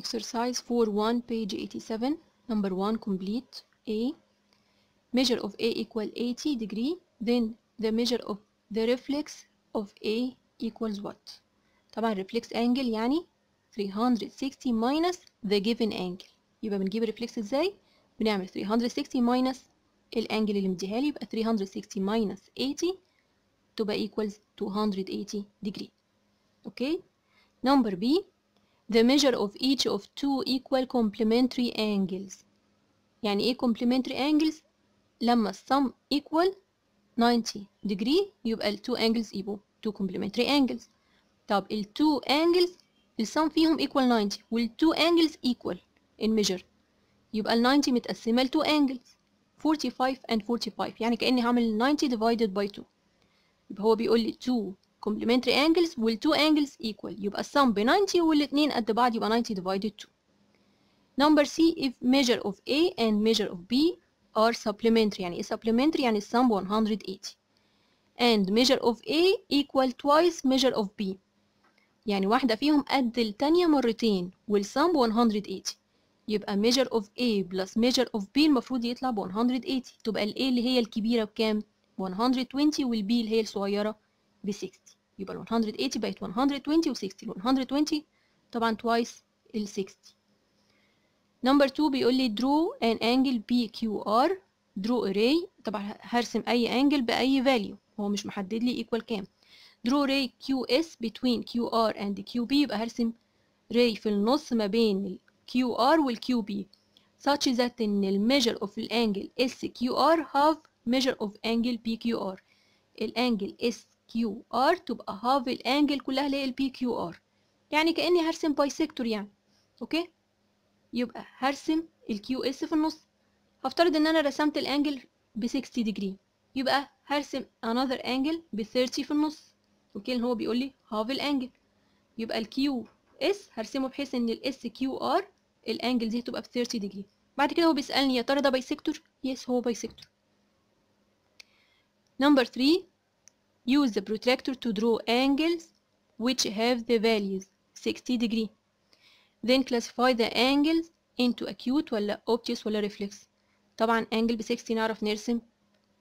Exercise 4-1, page 87, number 1 complete, A. Measure of A equal 80 degree, then the measure of the reflex of A equals what? طبعا reflex angle يعني 360 minus the given angle يبقى بنجيب reflex ازاي؟ بنعمل 360 minus الانجل اللي مديها لي يبقى 360 minus 80 تبقى equals 280 degree okay. number B the measure of each of two equal complementary angles يعني ايه complementary angles لما sum equal 90 degree يبقى ال two angles يبقوا two complementary angles طب ال two angles sum فيهم equal 90 وال two angles equal in measure يبقى ال 90 متقسمة ل two angles 45 and 45 يعني كأني هعمل 90 divided by 2 يبقى هو بيقول لي 2 complementary angles والتو angles equal يبقى السم ب 90 والاتنين قد بعض يبقى 90 divided 2 number C if measure of A and measure of B are supplementary يعني ايه supplementary يعني السم 180 and measure of A equal twice measure of B يعني واحدة فيهم قد التانية مرتين والسم 180 يبقى measure of A plus measure of B المفروض يطلع ب 180 تبقى ال A اللي هي الكبيرة بكام؟ 120 وال B اللي هي الصغيرة ب 60 يبقى ال 180 بقت 120 و 60 120 طبعا twice ال 60 نمبر 2 بيقول لي draw an angle PQR draw array طبعا هرسم اي angle باي value هو مش محدد لي equal كام draw ray QS between QR and QB يبقى هرسم ray في النص ما بين ال QR وال QB such that ان ال measure of the angle SQR have measure of angle PQR الانجل كيو ار تبقى هاف الانجل كلها اللي هي البي كيو ار يعني كاني هرسم بايسيكتور يعني اوكي يبقى هرسم الكيو اس في النص هفترض ان انا رسمت الانجل ب 60 ديجري يبقى هرسم another angle ب 30 في النص اوكي اللي هو بيقول لي half الانجل يبقى الكيو اس هرسمه بحيث ان الاس كيو ار الانجل دي تبقى ب 30 ديجري بعد كده هو بيسالني يا ترى ده بايسكتور يس هو بايسكتور نمبر 3 Use the protractor to draw angles which have the values 60 degree. Then classify the angles into acute ولا obtuse ولا reflex. طبعا angle ب 60 نعرف نرسم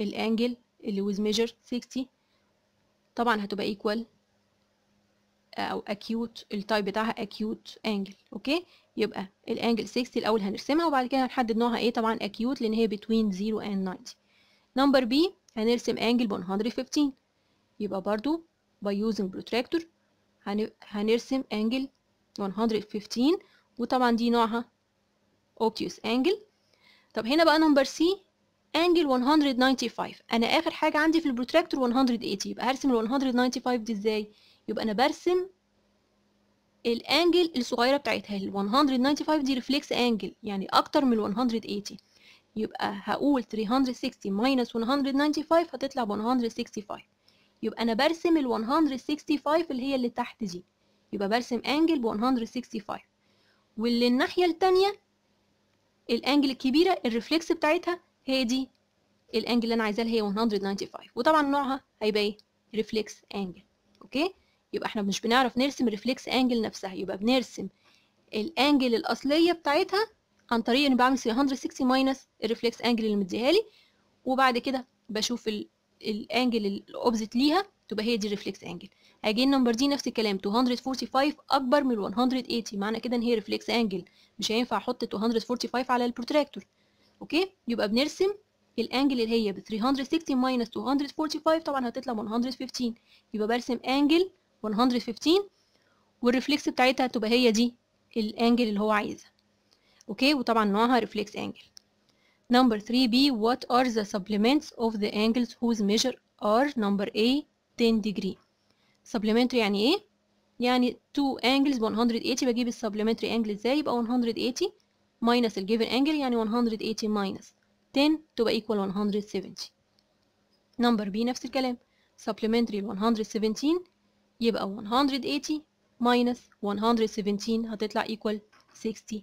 الانجل اللي with measure 60 طبعا هتبقى equal او acute التايب بتاعها acute angle اوكي يبقى الانجل 60 الاول هنرسمها وبعد كده هنحدد نوعها ايه طبعا acute لان هي between 0 and 90 نمبر B هنرسم angle ب 115 يبقى برضو by using protractor هنرسم angle 115 وطبعا دي نوعها obtuse angle طب هنا بقى نمبر سي angle 195 انا اخر حاجه عندي في البروتراكتور 180 يبقى هرسم ال 195 دي ازاي يبقى انا برسم الانجل الصغيره بتاعتها ال 195 دي ريفلكس انجل يعني اكتر من ال 180 يبقى هقول 360 minus 195 هتطلع ب 165 يبقى أنا برسم ال 165 اللي هي اللي تحت دي يبقى برسم أنجل ب 165 واللي الناحية التانية الأنجل الكبيرة الريفلكس بتاعتها هي دي الأنجل اللي أنا عايزاها هي 195 وطبعا نوعها هيبقى إيه؟ ريفلكس أنجل أوكي يبقى إحنا مش بنعرف نرسم ريفلكس أنجل نفسها يبقى بنرسم الأنجل الأصلية بتاعتها عن طريق إني بعمل 360 ماينس الريفلكس أنجل اللي مديها لي وبعد كده بشوف الانجل الاوبزيت ليها تبقى هي دي الريفلكس انجل هاجي النمبر دي نفس الكلام 245 اكبر من 180 معنى كده ان هي ريفلكس انجل مش هينفع احط 245 على البروتراكتور اوكي يبقى بنرسم الانجل اللي هي ب 360 ماينس 245 طبعا هتطلع 115 يبقى برسم انجل 115 والريفلكس بتاعتها تبقى هي دي الانجل اللي هو عايزها اوكي وطبعا نوعها ريفلكس انجل Number 3b, what are the supplements of the angles whose measure are number A 10 degree supplementary يعني ايه؟ يعني two angles 180 بجيب supplementary angle ازاي؟ يبقى 180 minus the given angle يعني 180 minus 10 تبقى equal 170 number B نفس الكلام supplementary 117 يبقى 180 minus 117 هتطلع equal 63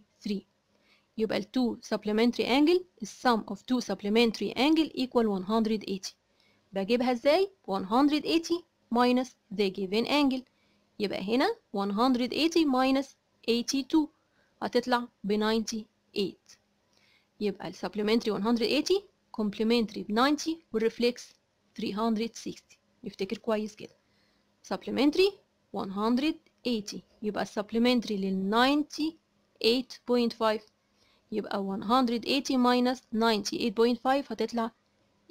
يبقى ال 2 supplementary angle sum of 2 supplementary angle equal 180 بجيبها ازاي 180 minus the given angle يبقى هنا 180 minus 82 هتطلع ب 98 يبقى ال supplementary 180 complementary ب 90 والريفلكس 360 نفتكر كويس كده supplementary 180 يبقى supplementary لل 98.5 يبقى 180 minus 98.5 هتطلع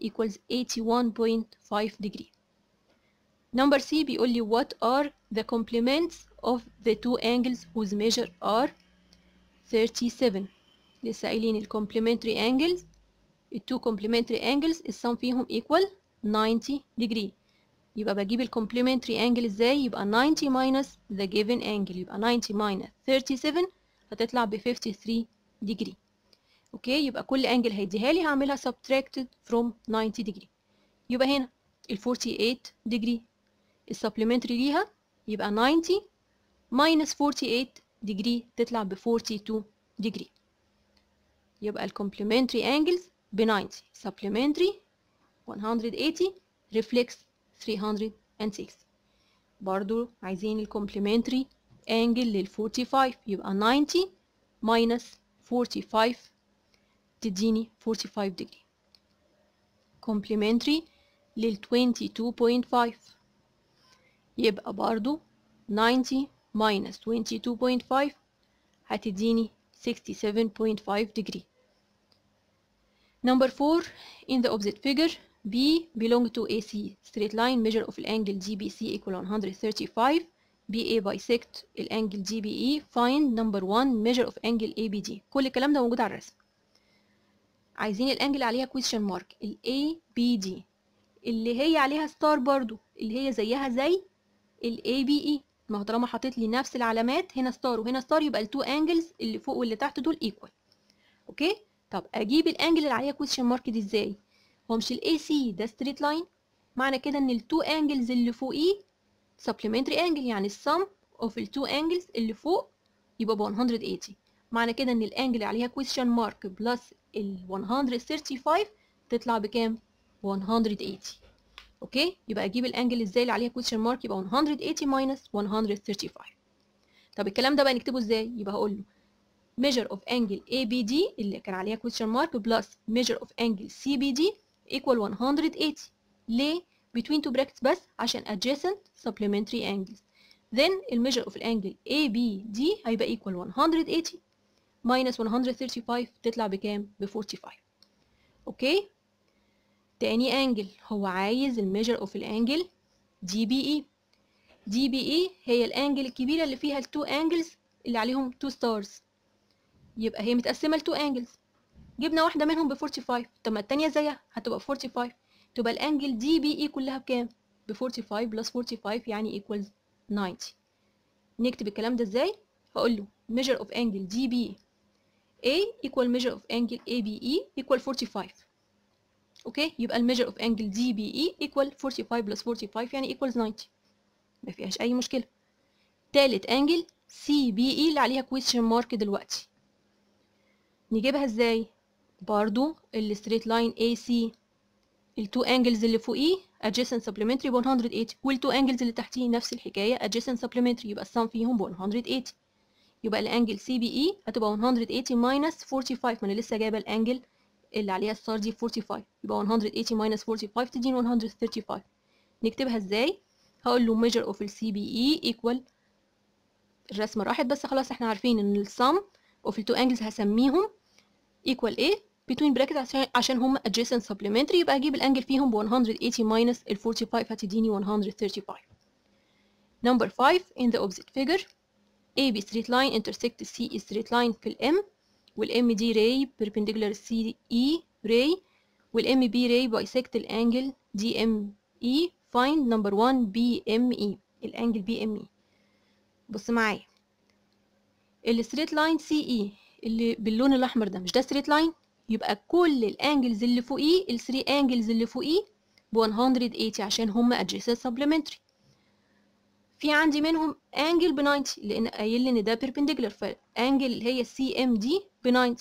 equals 81.5 degree number C بيقول لي what are the complements of the two angles whose measure are 37 لسه قايلين ال complementary angles ال two complementary angles السum فيهم equal 90 degree يبقى بجيب ال complementary angle ازاي يبقى 90 minus the given angle يبقى 90 minus 37 هتطلع ب 53 ديجري اوكي يبقى كل انجل هيديها لي هعملها subtracted from 90 ديجري يبقى هنا ال 48 ديجري السبلمنتري ليها يبقى 90 minus 48 ديجري تطلع ب 42 ديجري يبقى الكومبلمنتري انجلز ب 90 سبلمنتري 180 ريفلكس 360 برضو عايزين الكومبلمنتري انجل لل 45 يبقى 90 minus 45 تديني 45 degree complementary لل 22.5 يبقى برضو 90 minus 22.5 هتديني 67.5 degree Number 4 in the opposite figure B belong to AC straight line measure of angle GBC equal 135 BA bisect الانجل DBE e, find number 1 measure of angle ABD كل الكلام ده موجود على الرسم عايزين الانجل عليها question mark ال ABD اللي هي عليها ستار برضو اللي هي زيها زي ال ABE ما هو طالما حطيت لي نفس العلامات هنا ستار وهنا ستار يبقى التو انجلز اللي فوق واللي تحت دول ايكوال اوكي طب اجيب الانجل اللي عليها question mark دي ازاي هو مش ال AC ده straight line معنى كده ان التو انجلز اللي فوقيه supplementary angle يعني sum of the two angles اللي فوق يبقى ب 180 معنى كده ان الانجل عليها question mark plus ال 135 تطلع بكام 180 اوكي يبقى اجيب الانجل ازاي اللي عليها question mark يبقى 180 minus 135 طب الكلام ده بقى نكتبه ازاي يبقى هقول له measure of angle ABD اللي كان عليها question mark plus measure of angle CBD equal 180 ليه between two brackets بس عشان adjacent supplementary angles then the measure of the angle ABD هيبقى equal 180 minus 135 تطلع بكام؟ ب 45 اوكي تاني angle هو عايز the measure of the angle DBE DBE هي the angle الكبيره اللي فيها two angles اللي عليهم two stars يبقى هي متقسمه لتو angles جبنا واحده منهم ب 45 طب ما التانيه زيها هتبقى 45 تبقى الانجل دي بي اي كلها بكام ب 45 بلس 45 يعني ايكوال 90 نكتب الكلام ده ازاي هقول له measure of angle DB e. A equal measure of angle ABE equal 45 اوكي يبقى الميجر اوف انجل دي بي اي ايكوال 45 بلس 45 يعني ايكوالز 90 ما فيهاش اي مشكله تالت انجل سي بي اي اللي عليها كويشن مارك دلوقتي نجيبها ازاي برضو الستريت لاين اي سي التو انجلز اللي فوقيه adjacent supplementary 180 والتو انجلز اللي تحتيه نفس الحكايه adjacent supplementary يبقى السم فيهم 180 يبقى الانجل سي بي اي هتبقى 180 ماينس 45 ما انا لسه جايبه الانجل اللي عليها الستار دي 45 يبقى 180 ماينس 45 تديني 135 نكتبها ازاي هقول له measure of السي بي اي e equal الرسمه راحت بس خلاص احنا عارفين ان السم اوف التو انجلز هسميهم equal ايه between براكت عشان هم adjacent supplementary يبقى اجيب الانجل فيهم ب 180 minus ال 45 هتديني 135 number 5 in the opposite figure AB straight line intersect CE straight line في الام والام دي ray perpendicular CE ray والام B ray bisect الانجل DME find number 1 BME الانجل BME بص معايا ال straight line CE اللي باللون الاحمر ده مش ده straight line يبقى كل الانجلز اللي فوقيه ال 3 انجلز اللي فوقيه ب 180 عشان هم adjacent supplementary في عندي منهم انجل ب 90 لان قايل لي ان ده perpendicular فالانجل اللي هي السي ام دي ب 90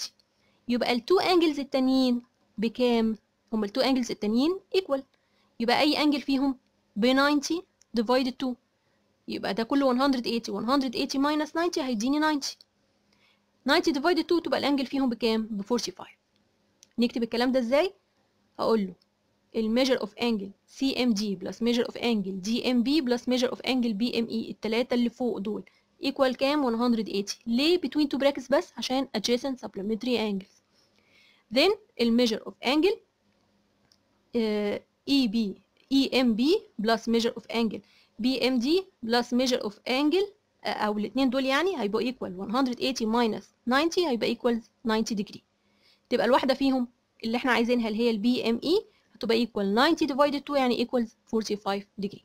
يبقى التو انجلز التانيين بكام هم التو انجلز التانيين ايكوال يبقى اي انجل فيهم ب 90 ديفايد 2 يبقى ده كله 180 180 minus 90 هيديني 90 90 ديفايد 2 تبقى الانجل فيهم بكام ب 45 نكتب الكلام ده ازاي هقول له الميجر اوف انجل سي ام دي بلس ميجر اوف انجل دي ام بي بلس ميجر اوف انجل بي ام اي الثلاثه اللي فوق دول ايكوال كام 180 ليه between two brackets بس عشان adjacent supplementary angles then الميجر اوف انجل اي بي اي ام بي بلس ميجر اوف انجل بي ام دي بلس ميجر اوف انجل او الاثنين دول يعني هيبقوا ايكوال 180 ماينس 90 هيبقى ايكوال 90 degree تبقى الواحده فيهم اللي احنا عايزينها اللي هي البي ام اي e هتبقى ايكوال 90 divided 2 يعني ايكوال 45 ديجري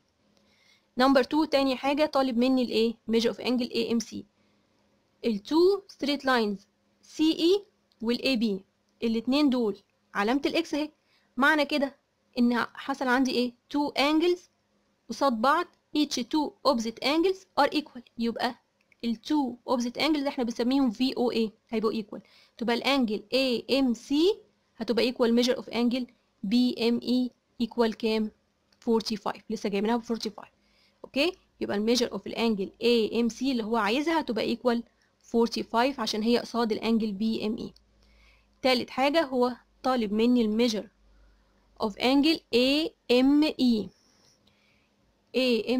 نمبر 2 تاني حاجه طالب مني الايه ميجر اوف انجل اي ام سي ال 2 لاينز سي اي والاي بي الاثنين دول علامه الاكس اهي معنى كده ان حصل عندي ايه 2 انجلز قصاد بعض each two opposite angles are equal يبقى التو اوبزيت انجلز احنا بنسميهم في او اي هيبقوا ايكوال تبقى الانجل اي ام سي هتبقى ايكوال ميجر اوف انجل بي ام اي ايكوال كام 45 لسه جاي منها ب 45 اوكي يبقى الميجر اوف الانجل اي ام سي اللي هو عايزها هتبقى ايكوال 45 عشان هي قصاد الانجل بي ام اي تالت حاجة هو طالب مني الميجر اوف انجل اي اي اي ام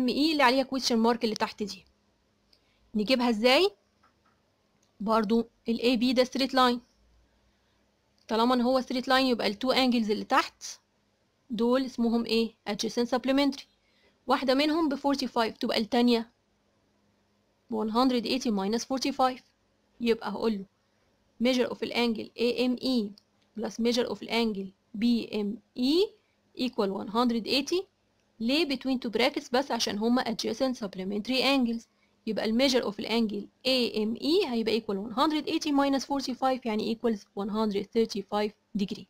ام اي اللي عليها كويشن مارك اللي تحت دي نجيبها ازاي برضو ال AB ده straight line طالما ان هو straight line يبقى ال two angles اللي تحت دول اسمهم ايه adjacent supplementary واحدة منهم ب 45 تبقى التانية 180 minus 45 يبقى هقوله measure of an angle AME plus measure of an angle BME equal 180 ليه between two brackets بس عشان هما adjacent supplementary angles يبقى الميجر اوف الانجل اي ام اي هيبقى ايكوال 180 minus 45 يعني equals 135 ديجري